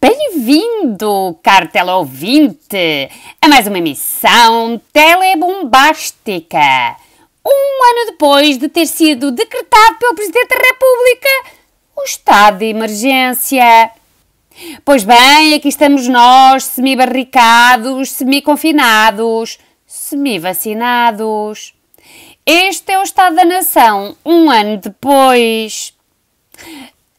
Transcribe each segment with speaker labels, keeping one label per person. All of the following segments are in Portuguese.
Speaker 1: Bem-vindo, cartela ouvinte, a mais uma emissão telebombástica. Um ano depois de ter sido decretado pelo Presidente da República o estado de emergência. Pois bem, aqui estamos nós, semi-barricados, semi-confinados, semi-vacinados. Este é o estado da nação um ano depois.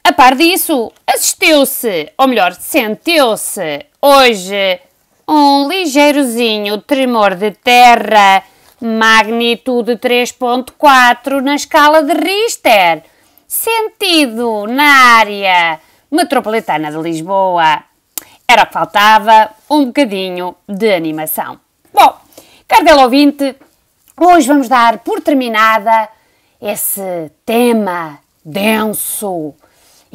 Speaker 1: A par disso, assistiu-se, ou melhor, sentiu-se, hoje, um ligeirozinho tremor de terra, magnitude 3.4 na escala de Richter, sentido na área metropolitana de Lisboa. Era o que faltava, um bocadinho de animação. Bom, caro ouvinte, hoje vamos dar por terminada esse tema denso,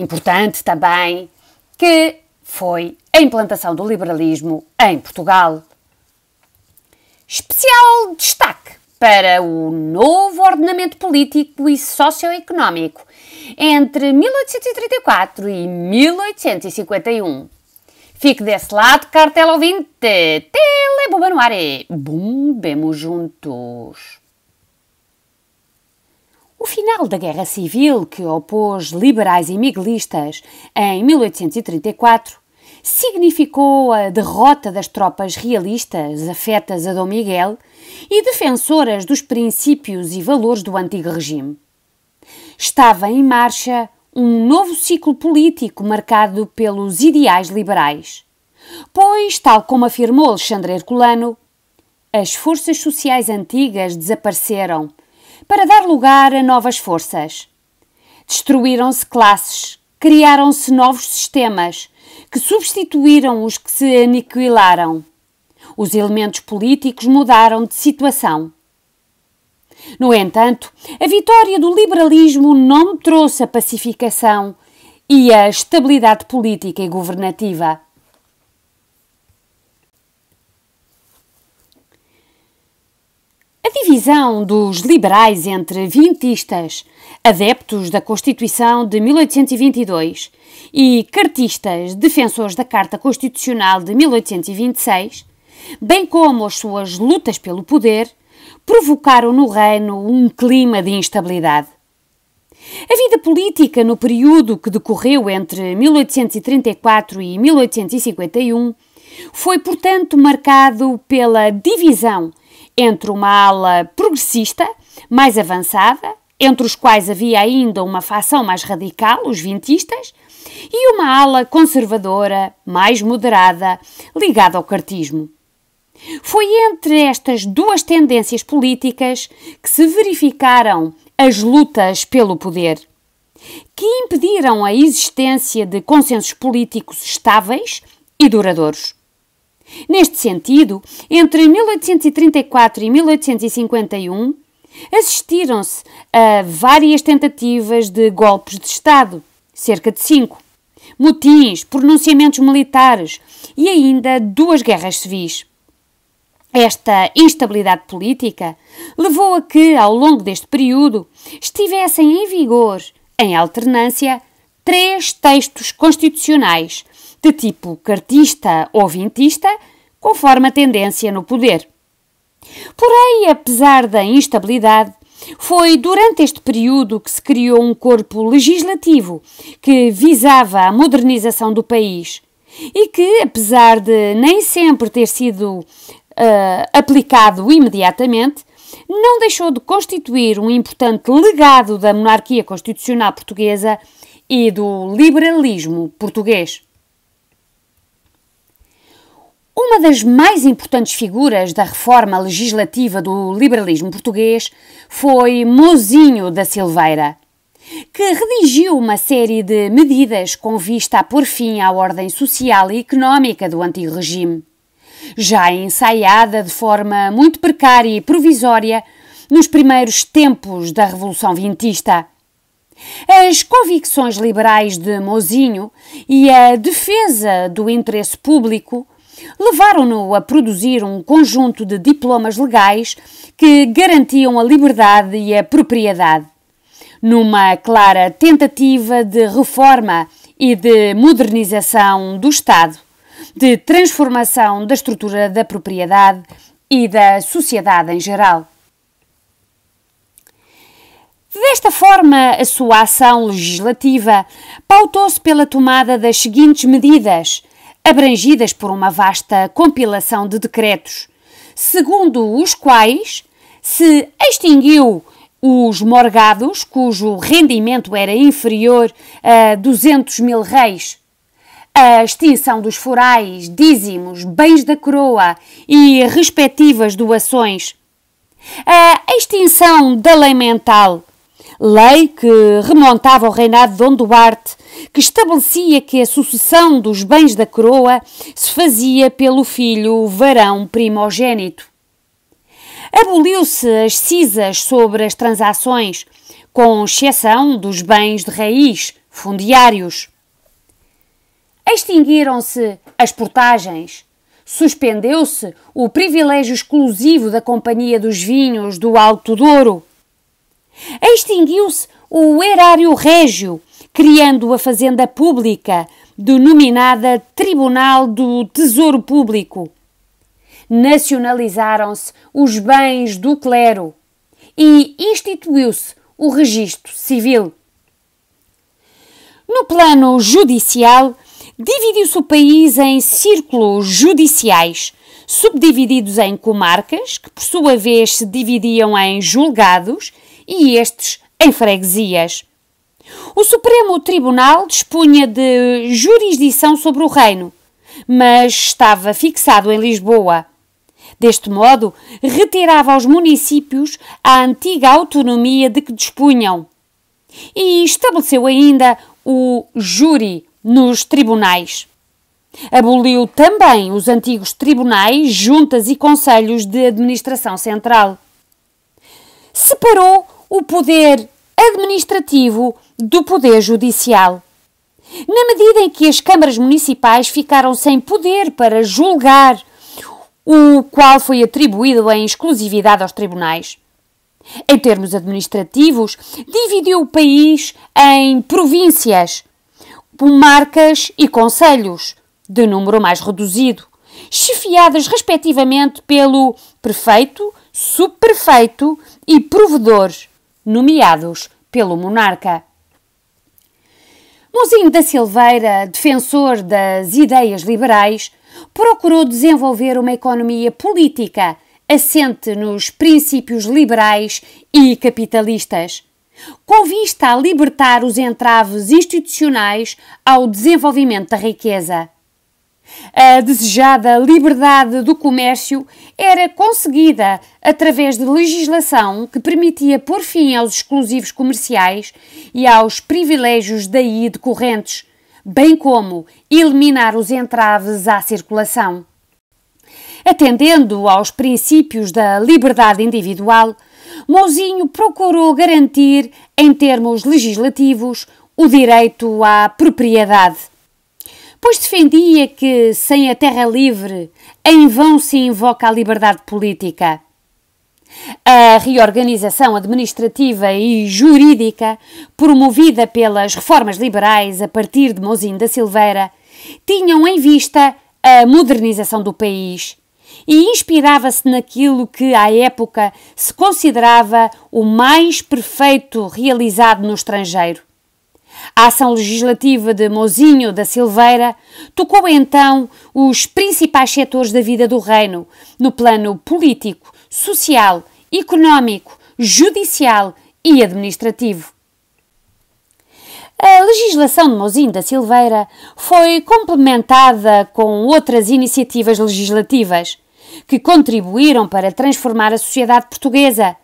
Speaker 1: importante também, que foi a implantação do liberalismo em Portugal. Especial destaque para o novo ordenamento político e socioeconómico entre 1834 e 1851. Fique desse lado, cartela ouvinte! Tele bum, Bombemos juntos! O final da Guerra Civil, que opôs liberais e miguelistas em 1834, significou a derrota das tropas realistas afetas a Dom Miguel e defensoras dos princípios e valores do antigo regime. Estava em marcha um novo ciclo político marcado pelos ideais liberais, pois, tal como afirmou Alexandre Herculano, as forças sociais antigas desapareceram para dar lugar a novas forças. Destruíram-se classes, criaram-se novos sistemas que substituíram os que se aniquilaram. Os elementos políticos mudaram de situação. No entanto, a vitória do liberalismo não trouxe a pacificação e a estabilidade política e governativa. A divisão dos liberais entre vintistas, adeptos da Constituição de 1822, e cartistas, defensores da Carta Constitucional de 1826, bem como as suas lutas pelo poder, provocaram no reino um clima de instabilidade. A vida política no período que decorreu entre 1834 e 1851 foi, portanto, marcado pela divisão entre uma ala progressista, mais avançada, entre os quais havia ainda uma facção mais radical, os vintistas, e uma ala conservadora, mais moderada, ligada ao cartismo. Foi entre estas duas tendências políticas que se verificaram as lutas pelo poder, que impediram a existência de consensos políticos estáveis e duradouros. Neste sentido, entre 1834 e 1851, assistiram-se a várias tentativas de golpes de Estado, cerca de cinco, motins, pronunciamentos militares e ainda duas guerras civis. Esta instabilidade política levou a que, ao longo deste período, estivessem em vigor, em alternância, três textos constitucionais de tipo cartista ou vintista, conforme a tendência no poder. Porém, apesar da instabilidade, foi durante este período que se criou um corpo legislativo que visava a modernização do país e que, apesar de nem sempre ter sido uh, aplicado imediatamente, não deixou de constituir um importante legado da monarquia constitucional portuguesa e do liberalismo português. Uma das mais importantes figuras da reforma legislativa do liberalismo português foi Mozinho da Silveira, que redigiu uma série de medidas com vista a pôr fim à ordem social e económica do antigo regime, já ensaiada de forma muito precária e provisória nos primeiros tempos da Revolução Vintista. As convicções liberais de Mozinho e a defesa do interesse público levaram-no a produzir um conjunto de diplomas legais que garantiam a liberdade e a propriedade. Numa clara tentativa de reforma e de modernização do Estado, de transformação da estrutura da propriedade e da sociedade em geral. Desta forma, a sua ação legislativa pautou-se pela tomada das seguintes medidas abrangidas por uma vasta compilação de decretos, segundo os quais se extinguiu os morgados, cujo rendimento era inferior a 200 mil reis, a extinção dos forais, dízimos, bens da coroa e respectivas doações, a extinção da lei mental, lei que remontava ao reinado de Dom Duarte, que estabelecia que a sucessão dos bens da coroa se fazia pelo filho varão primogênito. Aboliu-se as cisas sobre as transações, com exceção dos bens de raiz, fundiários. Extinguiram-se as portagens. Suspendeu-se o privilégio exclusivo da Companhia dos Vinhos do Alto Douro. Extinguiu-se o erário régio, criando a fazenda pública, denominada Tribunal do Tesouro Público. Nacionalizaram-se os bens do clero e instituiu-se o registro civil. No plano judicial, dividiu-se o país em círculos judiciais, subdivididos em comarcas, que por sua vez se dividiam em julgados e estes em freguesias. O Supremo Tribunal dispunha de jurisdição sobre o reino, mas estava fixado em Lisboa. Deste modo, retirava aos municípios a antiga autonomia de que dispunham e estabeleceu ainda o júri nos tribunais. Aboliu também os antigos tribunais, juntas e conselhos de administração central. Separou o poder administrativo do poder judicial. Na medida em que as câmaras municipais ficaram sem poder para julgar, o qual foi atribuído em exclusividade aos tribunais. Em termos administrativos, dividiu o país em províncias, marcas e conselhos, de número mais reduzido, chefiadas respectivamente pelo prefeito, subprefeito e provedores nomeados pelo monarca. Mozinho da Silveira, defensor das ideias liberais, procurou desenvolver uma economia política assente nos princípios liberais e capitalistas, com vista a libertar os entraves institucionais ao desenvolvimento da riqueza. A desejada liberdade do comércio era conseguida através de legislação que permitia pôr fim aos exclusivos comerciais e aos privilégios daí decorrentes, bem como eliminar os entraves à circulação. Atendendo aos princípios da liberdade individual, Mouzinho procurou garantir, em termos legislativos, o direito à propriedade pois defendia que, sem a terra livre, em vão se invoca a liberdade política. A reorganização administrativa e jurídica, promovida pelas reformas liberais a partir de Mozinho da Silveira, tinham em vista a modernização do país e inspirava-se naquilo que, à época, se considerava o mais perfeito realizado no estrangeiro. A ação legislativa de Mozinho da Silveira tocou então os principais setores da vida do reino, no plano político, social, económico, judicial e administrativo. A legislação de Mozinho da Silveira foi complementada com outras iniciativas legislativas que contribuíram para transformar a sociedade portuguesa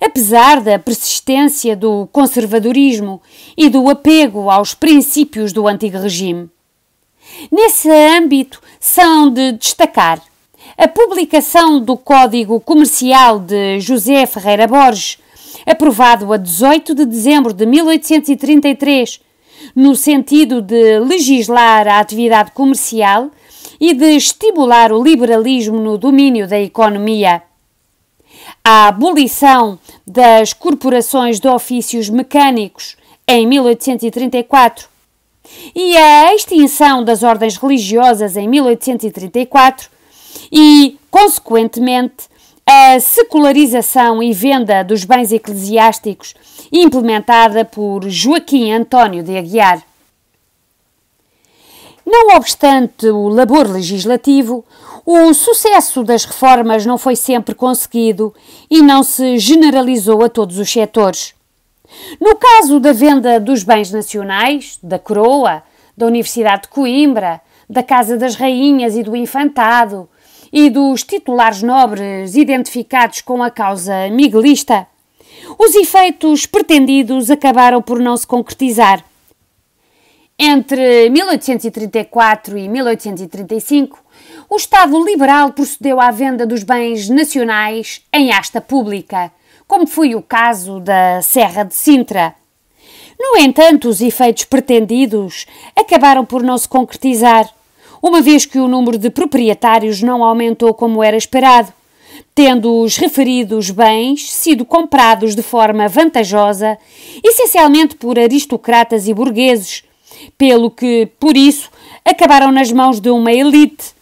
Speaker 1: Apesar da persistência do conservadorismo e do apego aos princípios do antigo regime. Nesse âmbito, são de destacar a publicação do Código Comercial de José Ferreira Borges, aprovado a 18 de dezembro de 1833, no sentido de legislar a atividade comercial e de estimular o liberalismo no domínio da economia a abolição das corporações de ofícios mecânicos em 1834 e a extinção das ordens religiosas em 1834 e, consequentemente, a secularização e venda dos bens eclesiásticos implementada por Joaquim António de Aguiar. Não obstante o labor legislativo, o sucesso das reformas não foi sempre conseguido e não se generalizou a todos os setores. No caso da venda dos bens nacionais, da Coroa, da Universidade de Coimbra, da Casa das Rainhas e do Infantado e dos titulares nobres identificados com a causa miguelista, os efeitos pretendidos acabaram por não se concretizar. Entre 1834 e 1835, o Estado liberal procedeu à venda dos bens nacionais em asta pública, como foi o caso da Serra de Sintra. No entanto, os efeitos pretendidos acabaram por não se concretizar, uma vez que o número de proprietários não aumentou como era esperado, tendo os referidos bens sido comprados de forma vantajosa, essencialmente por aristocratas e burgueses, pelo que, por isso, acabaram nas mãos de uma elite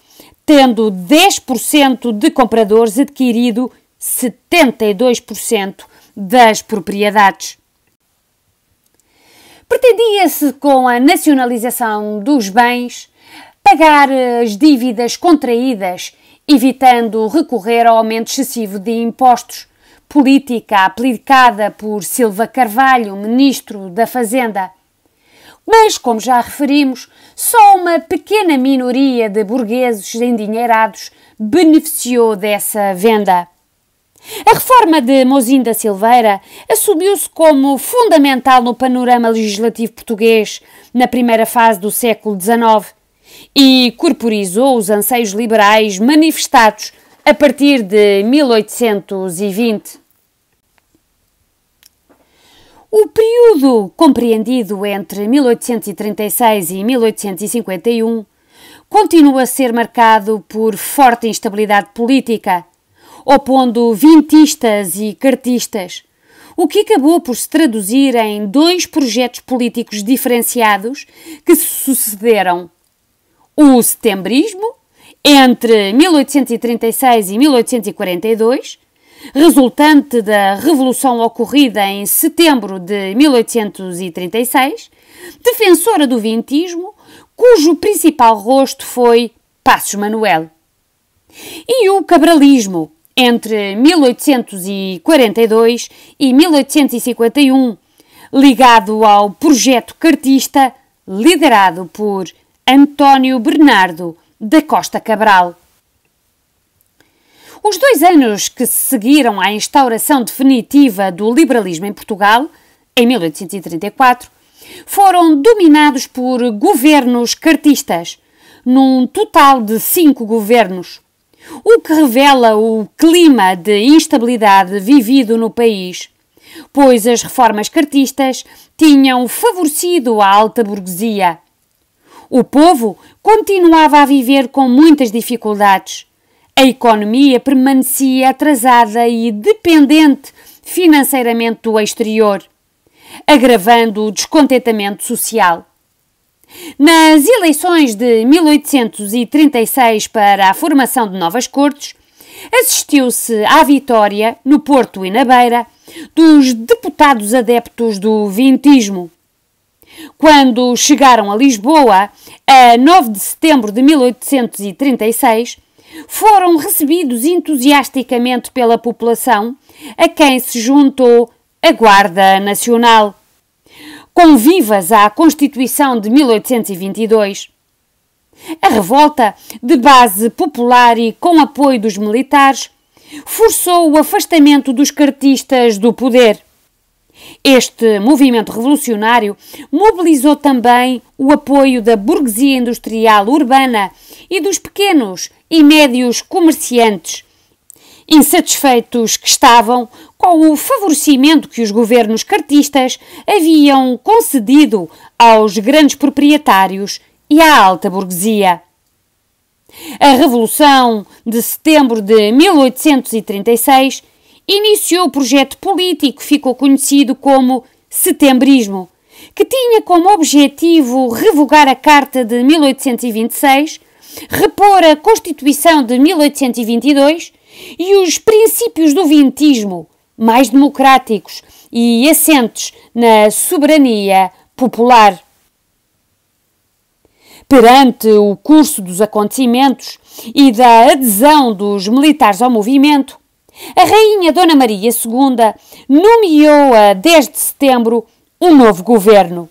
Speaker 1: tendo 10% de compradores adquirido 72% das propriedades. Pretendia-se, com a nacionalização dos bens, pagar eh, as dívidas contraídas, evitando recorrer ao aumento excessivo de impostos, política aplicada por Silva Carvalho, ministro da Fazenda mas, como já referimos, só uma pequena minoria de burgueses endinheirados beneficiou dessa venda. A reforma de Mozinho da Silveira assumiu-se como fundamental no panorama legislativo português na primeira fase do século XIX e corporizou os anseios liberais manifestados a partir de 1820. O período compreendido entre 1836 e 1851 continua a ser marcado por forte instabilidade política, opondo vintistas e cartistas, o que acabou por se traduzir em dois projetos políticos diferenciados que se sucederam: o setembrismo, entre 1836 e 1842, resultante da revolução ocorrida em setembro de 1836, defensora do vintismo, cujo principal rosto foi Passos Manuel. E o cabralismo, entre 1842 e 1851, ligado ao projeto cartista liderado por António Bernardo da Costa Cabral. Os dois anos que seguiram à instauração definitiva do liberalismo em Portugal, em 1834, foram dominados por governos cartistas, num total de cinco governos, o que revela o clima de instabilidade vivido no país, pois as reformas cartistas tinham favorecido a alta burguesia. O povo continuava a viver com muitas dificuldades a economia permanecia atrasada e dependente financeiramente do exterior, agravando o descontentamento social. Nas eleições de 1836 para a formação de novas cortes, assistiu-se à vitória, no Porto e na Beira, dos deputados adeptos do vintismo. Quando chegaram a Lisboa, a 9 de setembro de 1836, foram recebidos entusiasticamente pela população, a quem se juntou a Guarda Nacional. Com vivas à Constituição de 1822. A revolta, de base popular e com apoio dos militares, forçou o afastamento dos cartistas do poder. Este movimento revolucionário mobilizou também o apoio da burguesia industrial urbana e dos pequenos e médios comerciantes, insatisfeitos que estavam com o favorecimento que os governos cartistas haviam concedido aos grandes proprietários e à alta burguesia. A Revolução de Setembro de 1836 iniciou o projeto político que ficou conhecido como Setembrismo, que tinha como objetivo revogar a Carta de 1826 repor a Constituição de 1822 e os princípios do vintismo, mais democráticos e assentes na soberania popular. Perante o curso dos acontecimentos e da adesão dos militares ao movimento, a Rainha Dona Maria II nomeou a 10 de setembro um novo governo,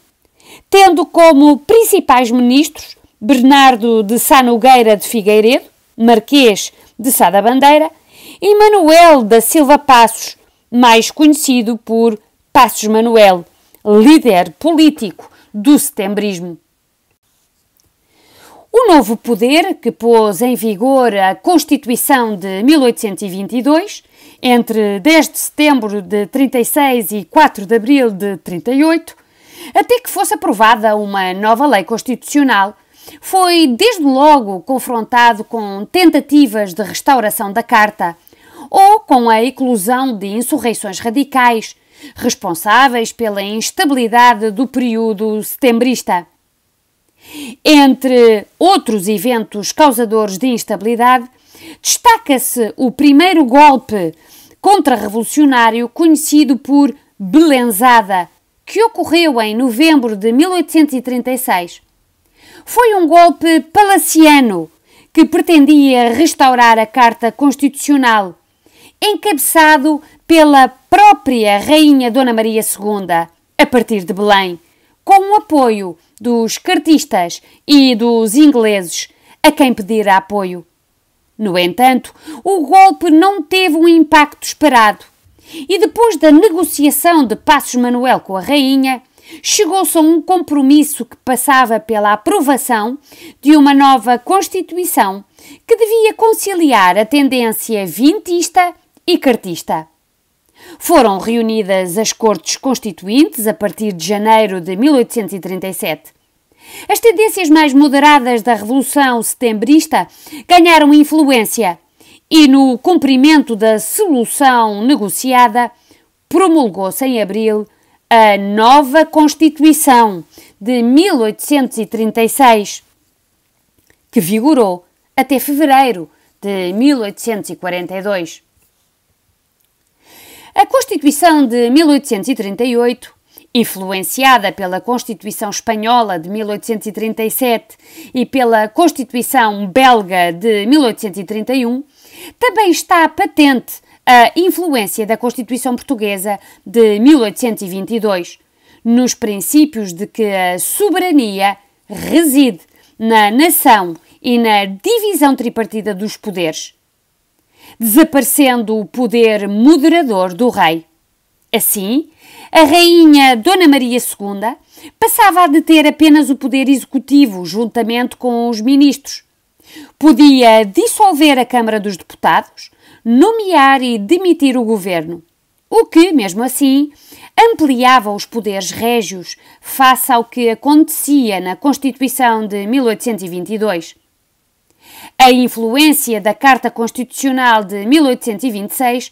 Speaker 1: tendo como principais ministros Bernardo de Sá Nogueira de Figueiredo, Marquês de Sá da Bandeira, e Manuel da Silva Passos, mais conhecido por Passos Manuel, líder político do setembrismo. O novo poder, que pôs em vigor a Constituição de 1822, entre 10 de setembro de 36 e 4 de abril de 38, até que fosse aprovada uma nova lei constitucional foi desde logo confrontado com tentativas de restauração da Carta ou com a eclosão de insurreições radicais, responsáveis pela instabilidade do período setembrista. Entre outros eventos causadores de instabilidade, destaca-se o primeiro golpe contra-revolucionário conhecido por Belenzada, que ocorreu em novembro de 1836. Foi um golpe palaciano que pretendia restaurar a Carta Constitucional, encabeçado pela própria Rainha Dona Maria II, a partir de Belém, com o apoio dos cartistas e dos ingleses, a quem pedira apoio. No entanto, o golpe não teve o um impacto esperado. E depois da negociação de Passos Manuel com a rainha, chegou-se a um compromisso que passava pela aprovação de uma nova Constituição que devia conciliar a tendência vintista e cartista. Foram reunidas as Cortes Constituintes a partir de janeiro de 1837. As tendências mais moderadas da Revolução Setembrista ganharam influência e, no cumprimento da solução negociada, promulgou-se em abril a nova Constituição de 1836, que vigorou até fevereiro de 1842. A Constituição de 1838, influenciada pela Constituição Espanhola de 1837 e pela Constituição Belga de 1831, também está patente a influência da Constituição Portuguesa de 1822, nos princípios de que a soberania reside na nação e na divisão tripartida dos poderes, desaparecendo o poder moderador do rei. Assim, a rainha Dona Maria II passava a deter apenas o poder executivo juntamente com os ministros. Podia dissolver a Câmara dos Deputados, nomear e demitir o governo, o que, mesmo assim, ampliava os poderes régios face ao que acontecia na Constituição de 1822. A influência da Carta Constitucional de 1826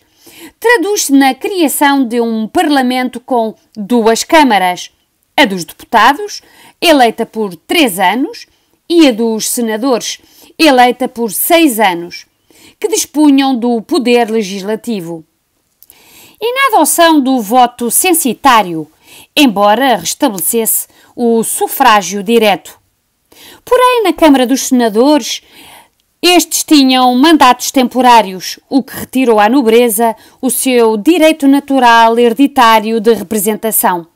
Speaker 1: traduz-se na criação de um Parlamento com duas câmaras, a dos deputados, eleita por três anos, e a dos senadores, eleita por seis anos, que dispunham do poder legislativo. E na adoção do voto censitário, embora restabelecesse o sufrágio direto. Porém, na Câmara dos Senadores, estes tinham mandatos temporários, o que retirou à nobreza o seu direito natural hereditário de representação.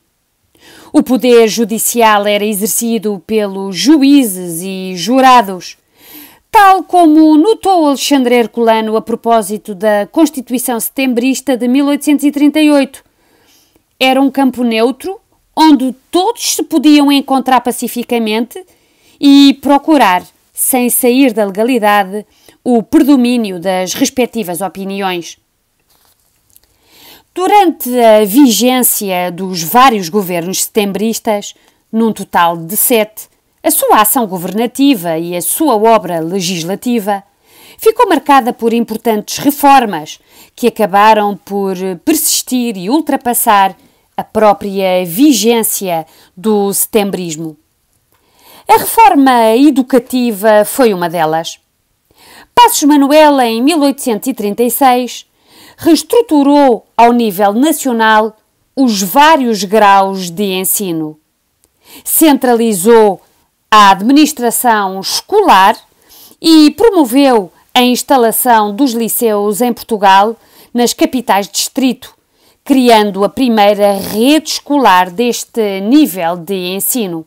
Speaker 1: O poder judicial era exercido pelos juízes e jurados, Tal como notou Alexandre Herculano a propósito da Constituição Setembrista de 1838. Era um campo neutro onde todos se podiam encontrar pacificamente e procurar, sem sair da legalidade, o predomínio das respectivas opiniões. Durante a vigência dos vários governos setembristas, num total de sete, a sua ação governativa e a sua obra legislativa ficou marcada por importantes reformas que acabaram por persistir e ultrapassar a própria vigência do setembrismo. A reforma educativa foi uma delas. Passos Manuel, em 1836, reestruturou ao nível nacional os vários graus de ensino. Centralizou à administração escolar e promoveu a instalação dos liceus em Portugal, nas capitais de distrito, criando a primeira rede escolar deste nível de ensino.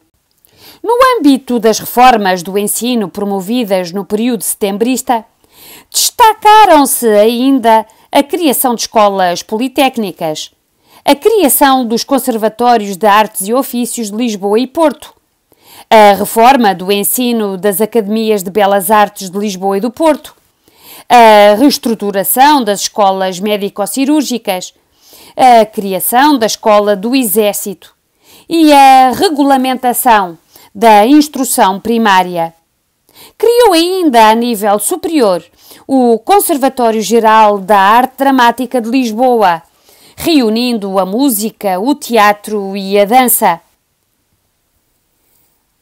Speaker 1: No âmbito das reformas do ensino promovidas no período setembrista, destacaram-se ainda a criação de escolas politécnicas, a criação dos Conservatórios de Artes e Ofícios de Lisboa e Porto, a reforma do ensino das Academias de Belas Artes de Lisboa e do Porto, a reestruturação das escolas médico-cirúrgicas, a criação da Escola do Exército e a regulamentação da instrução primária. Criou ainda a nível superior o Conservatório Geral da Arte Dramática de Lisboa, reunindo a música, o teatro e a dança.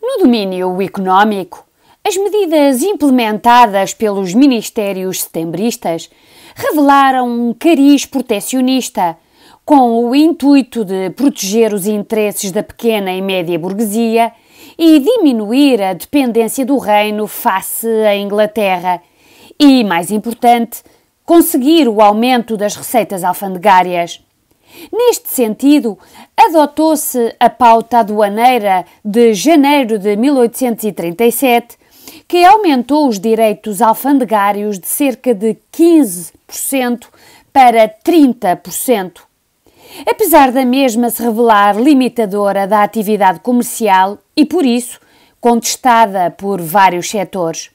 Speaker 1: No domínio económico, as medidas implementadas pelos ministérios setembristas revelaram um cariz protecionista, com o intuito de proteger os interesses da pequena e média burguesia e diminuir a dependência do Reino face à Inglaterra. E, mais importante, conseguir o aumento das receitas alfandegárias. Neste sentido, adotou-se a pauta aduaneira de janeiro de 1837, que aumentou os direitos alfandegários de cerca de 15% para 30%. Apesar da mesma se revelar limitadora da atividade comercial e, por isso, contestada por vários setores.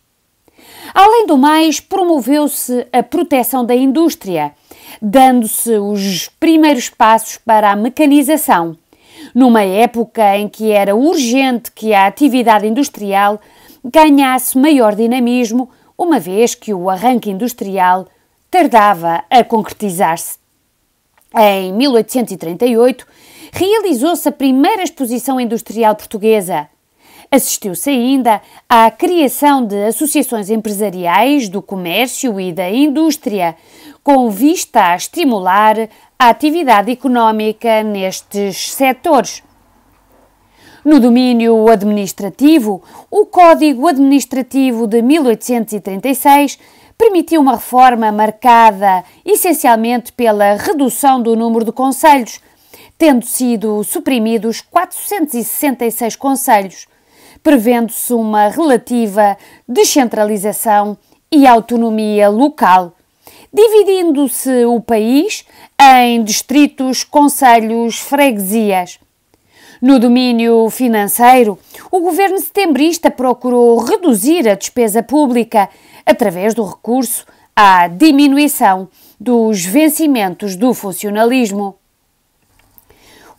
Speaker 1: Além do mais, promoveu-se a proteção da indústria, dando-se os primeiros passos para a mecanização, numa época em que era urgente que a atividade industrial ganhasse maior dinamismo, uma vez que o arranque industrial tardava a concretizar-se. Em 1838, realizou-se a primeira exposição industrial portuguesa. Assistiu-se ainda à criação de associações empresariais do comércio e da indústria, com vista a estimular a atividade económica nestes setores. No domínio administrativo, o Código Administrativo de 1836 permitiu uma reforma marcada essencialmente pela redução do número de conselhos, tendo sido suprimidos 466 conselhos, prevendo-se uma relativa descentralização e autonomia local, dividindo-se o país em distritos, conselhos, freguesias. No domínio financeiro, o governo setembrista procurou reduzir a despesa pública através do recurso à diminuição dos vencimentos do funcionalismo.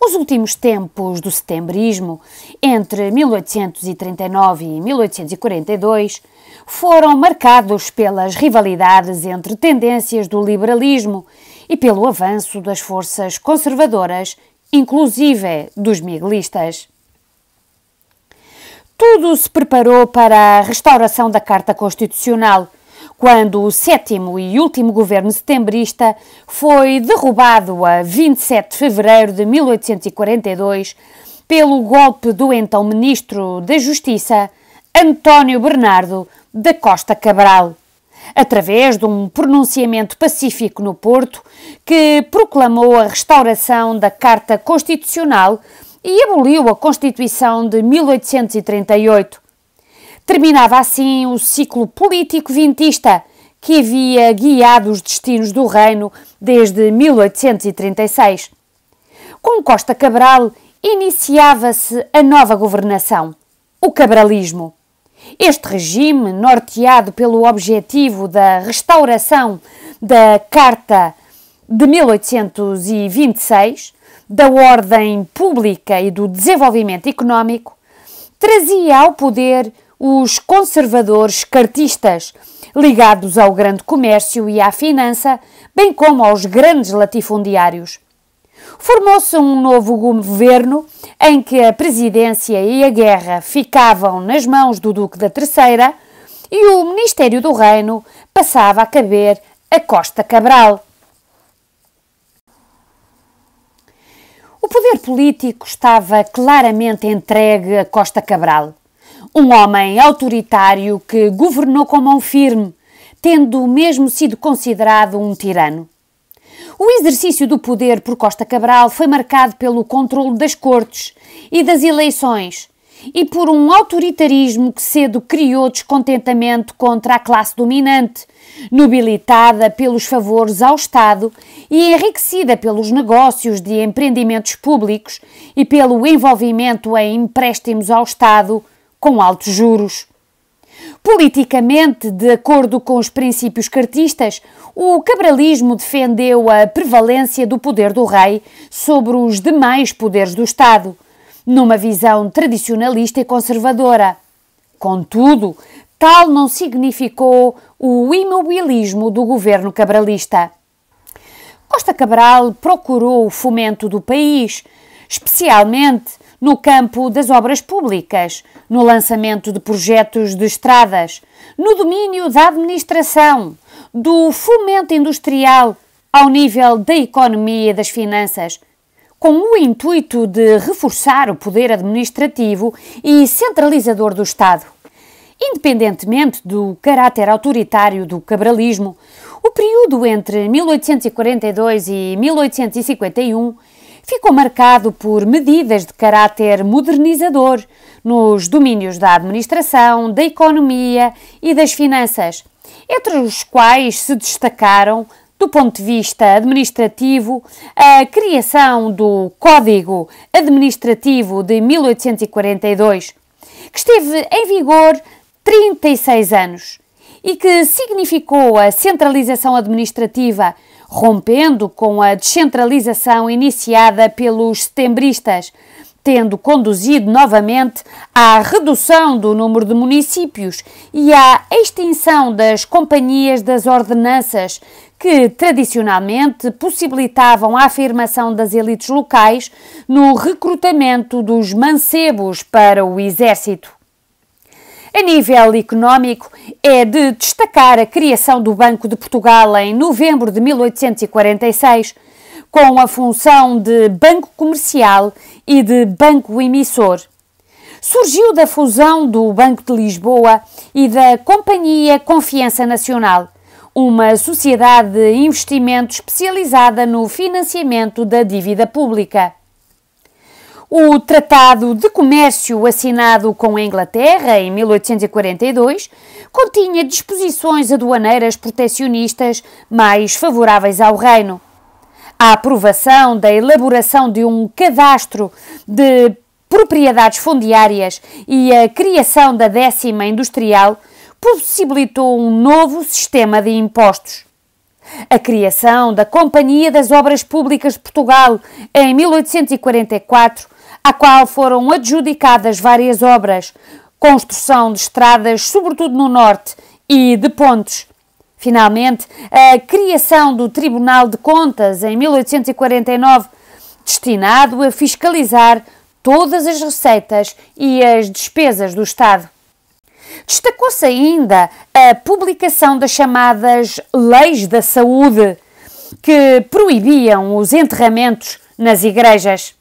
Speaker 1: Os últimos tempos do setembrismo, entre 1839 e 1842, foram marcados pelas rivalidades entre tendências do liberalismo e pelo avanço das forças conservadoras, inclusive dos miguelistas. Tudo se preparou para a restauração da Carta Constitucional – quando o sétimo e último governo setembrista foi derrubado a 27 de fevereiro de 1842 pelo golpe do então ministro da Justiça, António Bernardo da Costa Cabral, através de um pronunciamento pacífico no Porto que proclamou a restauração da Carta Constitucional e aboliu a Constituição de 1838, Terminava assim o ciclo político vintista que havia guiado os destinos do reino desde 1836. Com Costa Cabral iniciava-se a nova governação, o cabralismo. Este regime, norteado pelo objetivo da restauração da Carta de 1826, da ordem pública e do desenvolvimento económico, trazia ao poder os conservadores cartistas, ligados ao grande comércio e à finança, bem como aos grandes latifundiários. Formou-se um novo governo em que a presidência e a guerra ficavam nas mãos do Duque da Terceira e o Ministério do Reino passava a caber a Costa Cabral. O poder político estava claramente entregue a Costa Cabral. Um homem autoritário que governou com mão firme, tendo mesmo sido considerado um tirano. O exercício do poder por Costa Cabral foi marcado pelo controlo das cortes e das eleições e por um autoritarismo que cedo criou descontentamento contra a classe dominante, nobilitada pelos favores ao Estado e enriquecida pelos negócios de empreendimentos públicos e pelo envolvimento em empréstimos ao Estado com altos juros. Politicamente, de acordo com os princípios cartistas, o cabralismo defendeu a prevalência do poder do rei sobre os demais poderes do Estado, numa visão tradicionalista e conservadora. Contudo, tal não significou o imobilismo do governo cabralista. Costa Cabral procurou o fomento do país, especialmente no campo das obras públicas, no lançamento de projetos de estradas, no domínio da administração, do fomento industrial ao nível da economia e das finanças, com o intuito de reforçar o poder administrativo e centralizador do Estado. Independentemente do caráter autoritário do cabralismo, o período entre 1842 e 1851 ficou marcado por medidas de caráter modernizador nos domínios da administração, da economia e das finanças, entre os quais se destacaram, do ponto de vista administrativo, a criação do Código Administrativo de 1842, que esteve em vigor 36 anos e que significou a centralização administrativa rompendo com a descentralização iniciada pelos setembristas, tendo conduzido novamente à redução do número de municípios e à extinção das companhias das ordenanças, que tradicionalmente possibilitavam a afirmação das elites locais no recrutamento dos mancebos para o exército. A nível económico, é de destacar a criação do Banco de Portugal em novembro de 1846, com a função de banco comercial e de banco emissor. Surgiu da fusão do Banco de Lisboa e da Companhia Confiança Nacional, uma sociedade de investimento especializada no financiamento da dívida pública. O Tratado de Comércio assinado com a Inglaterra em 1842 continha disposições aduaneiras protecionistas mais favoráveis ao reino. A aprovação da elaboração de um cadastro de propriedades fundiárias e a criação da décima industrial possibilitou um novo sistema de impostos. A criação da Companhia das Obras Públicas de Portugal em 1844 à qual foram adjudicadas várias obras, construção de estradas, sobretudo no norte, e de pontes. Finalmente, a criação do Tribunal de Contas em 1849, destinado a fiscalizar todas as receitas e as despesas do Estado. Destacou-se ainda a publicação das chamadas Leis da Saúde, que proibiam os enterramentos nas igrejas.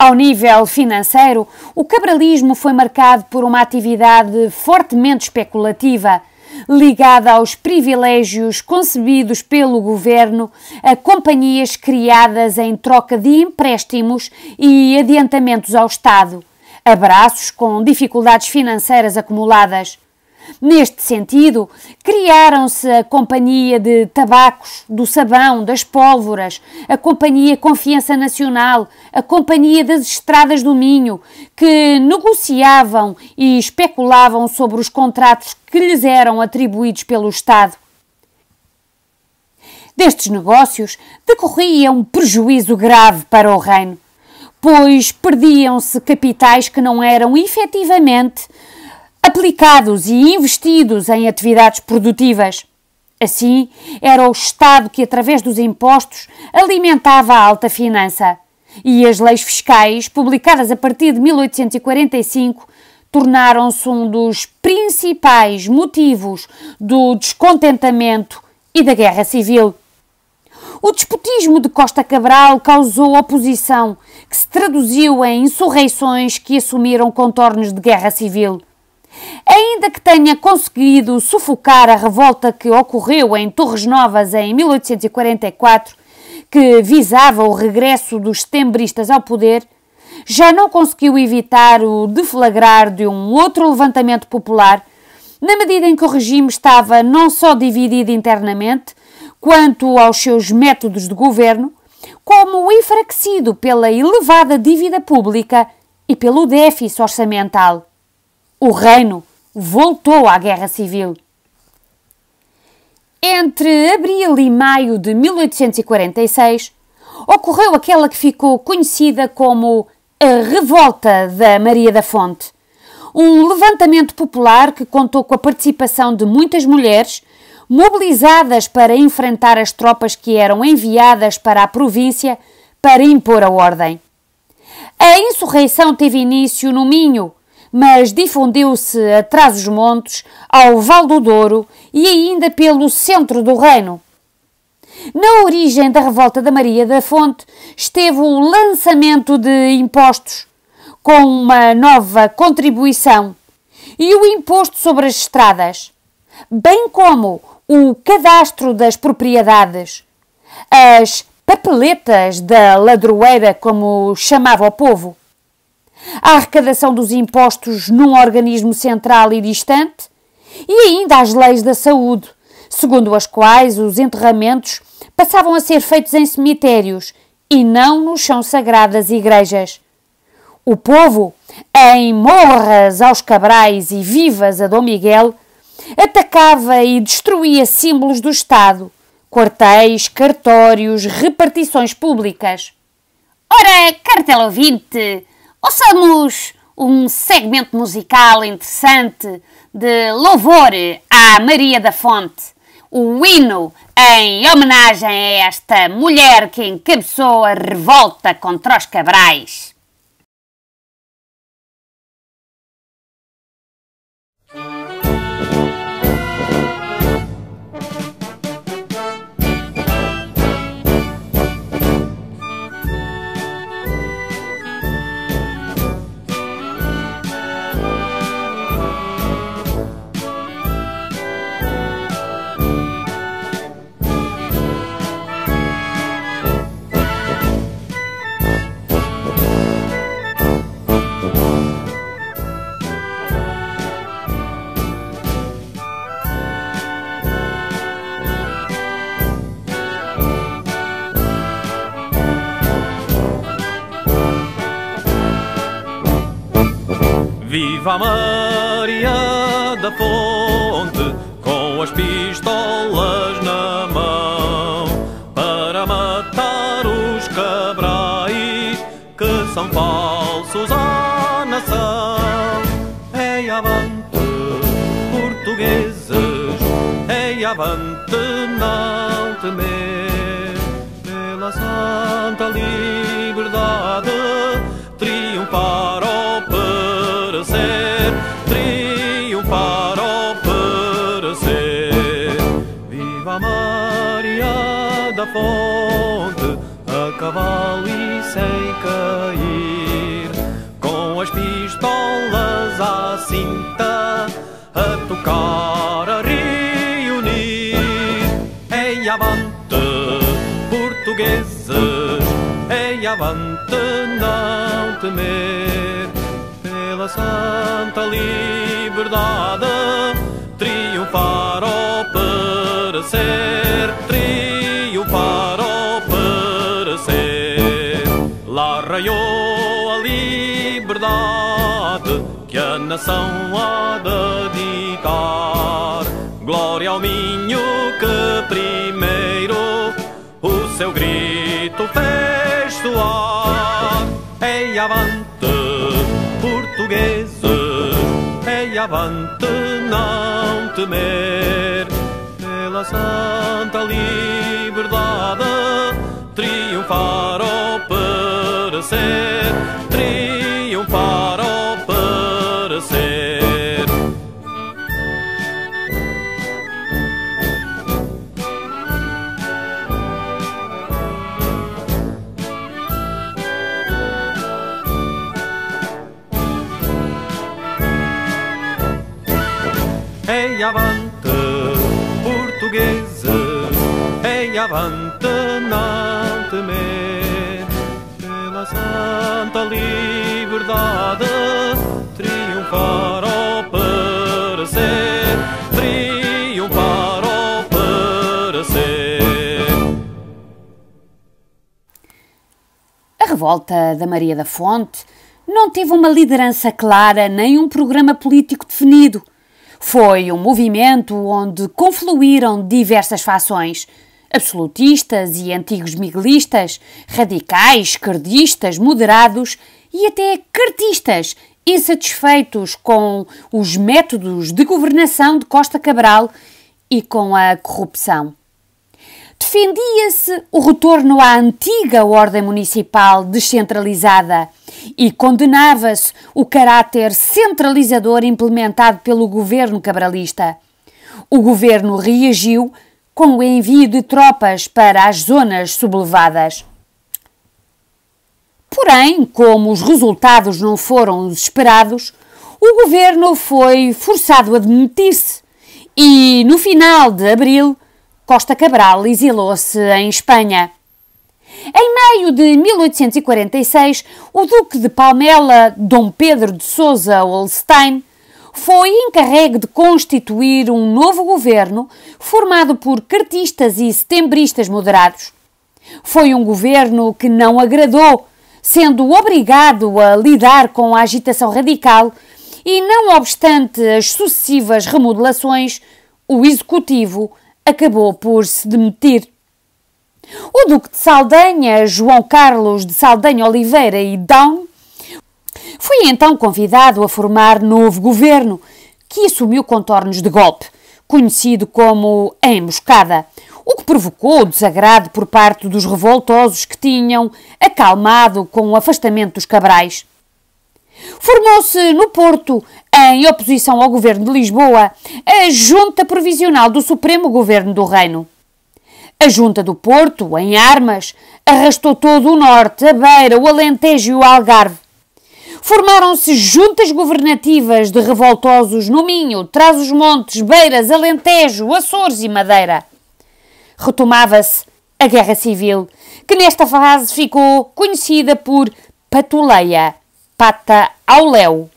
Speaker 1: Ao nível financeiro, o cabralismo foi marcado por uma atividade fortemente especulativa, ligada aos privilégios concebidos pelo governo a companhias criadas em troca de empréstimos e adiantamentos ao Estado, abraços com dificuldades financeiras acumuladas. Neste sentido, criaram-se a Companhia de Tabacos, do Sabão, das Pólvoras, a Companhia Confiança Nacional, a Companhia das Estradas do Minho, que negociavam e especulavam sobre os contratos que lhes eram atribuídos pelo Estado. Destes negócios decorria um prejuízo grave para o Reino, pois perdiam-se capitais que não eram efetivamente aplicados e investidos em atividades produtivas. Assim, era o Estado que, através dos impostos, alimentava a alta finança. E as leis fiscais, publicadas a partir de 1845, tornaram-se um dos principais motivos do descontentamento e da guerra civil. O despotismo de Costa Cabral causou oposição, que se traduziu em insurreições que assumiram contornos de guerra civil. Ainda que tenha conseguido sufocar a revolta que ocorreu em Torres Novas em 1844, que visava o regresso dos setembristas ao poder, já não conseguiu evitar o deflagrar de um outro levantamento popular, na medida em que o regime estava não só dividido internamente quanto aos seus métodos de governo, como enfraquecido pela elevada dívida pública e pelo déficit orçamental o reino voltou à guerra civil. Entre abril e maio de 1846, ocorreu aquela que ficou conhecida como a Revolta da Maria da Fonte, um levantamento popular que contou com a participação de muitas mulheres mobilizadas para enfrentar as tropas que eram enviadas para a província para impor a ordem. A insurreição teve início no Minho, mas difundiu-se atrás dos montes, ao Val do Douro e ainda pelo centro do reino. Na origem da revolta da Maria da Fonte esteve o lançamento de impostos, com uma nova contribuição, e o imposto sobre as estradas, bem como o cadastro das propriedades, as papeletas da ladroeira, como chamava o povo, a arrecadação dos impostos num organismo central e distante, e ainda as leis da saúde, segundo as quais os enterramentos passavam a ser feitos em cemitérios e não no chão sagrado das igrejas. O povo, em morras aos cabrais e vivas a Dom Miguel, atacava e destruía símbolos do Estado, quartéis, cartórios, repartições públicas. Ora, cartela ouvinte, Ouçamos um segmento musical interessante de louvor à Maria da Fonte, o hino em homenagem a esta mulher que encabeçou a revolta contra os cabrais.
Speaker 2: Viva Maria da Fonte, com as pistolas na mão, para matar os cabrais que são falsos à nação. Ei avante, portugueses, ei avante, não temer, pela santa liberdade. para reunir em avante portugueses, em avante não temer pela santa liberdade triunfar ou perecer. Triunfar nação há dedicar. Glória ao Minho que primeiro o seu grito fez soar. Ei, avante, portugueses, ei, avante, não temer. Pela santa liberdade triunfar ou perecer. Triunfar avante, não temer, pela santa liberdade triunfar ou perecer, triunfar ou perecer.
Speaker 1: A revolta da Maria da Fonte não teve uma liderança clara nem um programa político definido. Foi um movimento onde confluíram diversas fações, absolutistas e antigos miguelistas, radicais, esquerdistas, moderados e até cartistas, insatisfeitos com os métodos de governação de Costa Cabral e com a corrupção. Defendia-se o retorno à antiga ordem municipal descentralizada e condenava-se o caráter centralizador implementado pelo governo cabralista. O governo reagiu com o envio de tropas para as zonas sublevadas. Porém, como os resultados não foram os esperados, o governo foi forçado a demitir-se e, no final de abril, Costa Cabral exilou-se em Espanha. Em maio de 1846, o Duque de Palmela, Dom Pedro de Sousa Holstein, foi encarregue de constituir um novo governo formado por cartistas e setembristas moderados. Foi um governo que não agradou, sendo obrigado a lidar com a agitação radical e, não obstante as sucessivas remodelações, o executivo acabou por se demitir. O Duque de Saldanha, João Carlos de Saldanha Oliveira e Down, foi então convidado a formar novo governo, que assumiu contornos de golpe, conhecido como a Emboscada, o que provocou desagrado por parte dos revoltosos que tinham acalmado com o afastamento dos Cabrais. Formou-se no Porto, em oposição ao governo de Lisboa, a Junta Provisional do Supremo Governo do Reino. A Junta do Porto, em armas, arrastou todo o Norte, a Beira, o Alentejo e o Algarve, Formaram-se juntas governativas de revoltosos no Minho, Trás-os-Montes, Beiras, Alentejo, Açores e Madeira. Retomava-se a Guerra Civil, que nesta fase ficou conhecida por Patuleia, Pata ao Léu.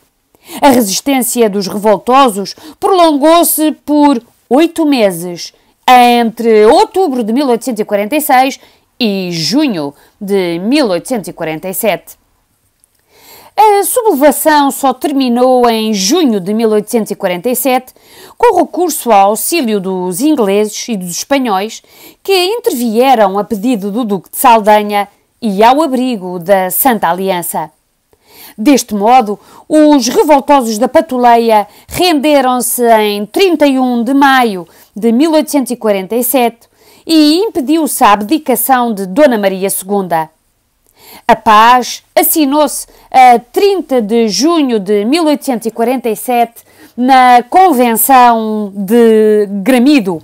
Speaker 1: A resistência dos revoltosos prolongou-se por oito meses, entre outubro de 1846 e junho de 1847. A sublevação só terminou em junho de 1847, com recurso ao auxílio dos ingleses e dos espanhóis, que intervieram a pedido do Duque de Saldanha e ao abrigo da Santa Aliança. Deste modo, os revoltosos da Patuleia renderam-se em 31 de maio de 1847 e impediu-se a abdicação de Dona Maria II. A paz assinou-se a 30 de junho de 1847 na Convenção de Gramido.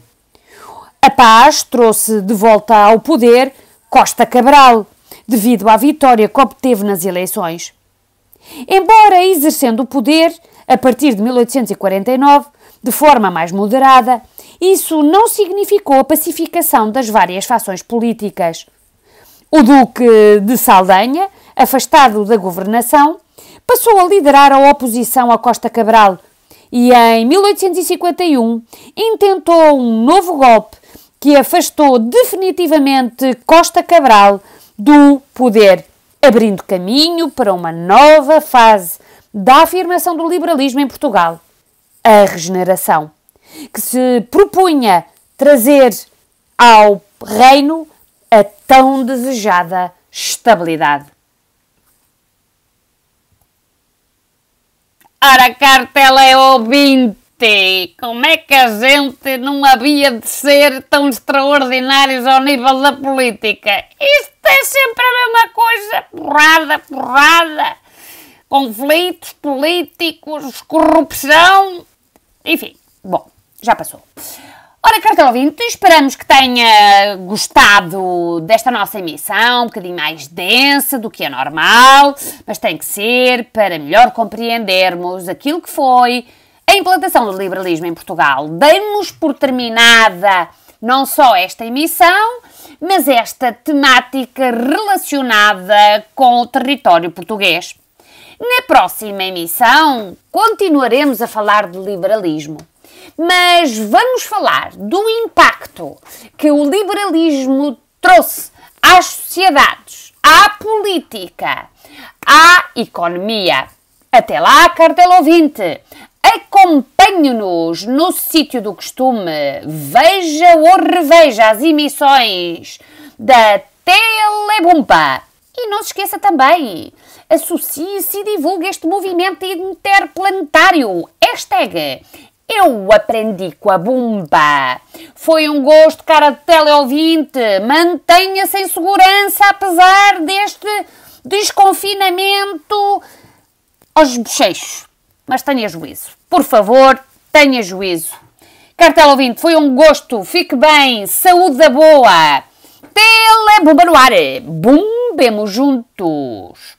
Speaker 1: A paz trouxe de volta ao poder Costa Cabral, devido à vitória que obteve nas eleições. Embora exercendo o poder, a partir de 1849, de forma mais moderada, isso não significou a pacificação das várias fações políticas. O Duque de Saldanha, afastado da governação, passou a liderar a oposição a Costa Cabral e, em 1851, intentou um novo golpe que afastou definitivamente Costa Cabral do poder, abrindo caminho para uma nova fase da afirmação do liberalismo em Portugal, a regeneração, que se propunha trazer ao reino a tão desejada estabilidade. Ora, cartela é ouvinte! Como é que a gente não havia de ser tão extraordinários ao nível da política? Isto é sempre a mesma coisa, porrada, porrada, conflitos políticos, corrupção, enfim, bom, já passou. Ora, cartão ouvinte, esperamos que tenha gostado desta nossa emissão, um bocadinho mais densa do que é normal, mas tem que ser para melhor compreendermos aquilo que foi a implantação do liberalismo em Portugal. Damos por terminada não só esta emissão, mas esta temática relacionada com o território português. Na próxima emissão, continuaremos a falar de liberalismo. Mas vamos falar do impacto que o liberalismo trouxe às sociedades, à política, à economia. Até lá, cartel ouvinte! Acompanhe-nos no sítio do costume, veja ou reveja as emissões da Telebumpa. E não se esqueça também, associe-se e divulgue este movimento interplanetário. Hashtag eu aprendi com a Bumba. Foi um gosto, cara de teleouvinte. Mantenha-se em segurança apesar deste desconfinamento aos bochechos. Mas tenha juízo. Por favor, tenha juízo. Cartel ouvinte, foi um gosto. Fique bem. Saúde da boa. Tele Bumba no ar. Bumbemos juntos.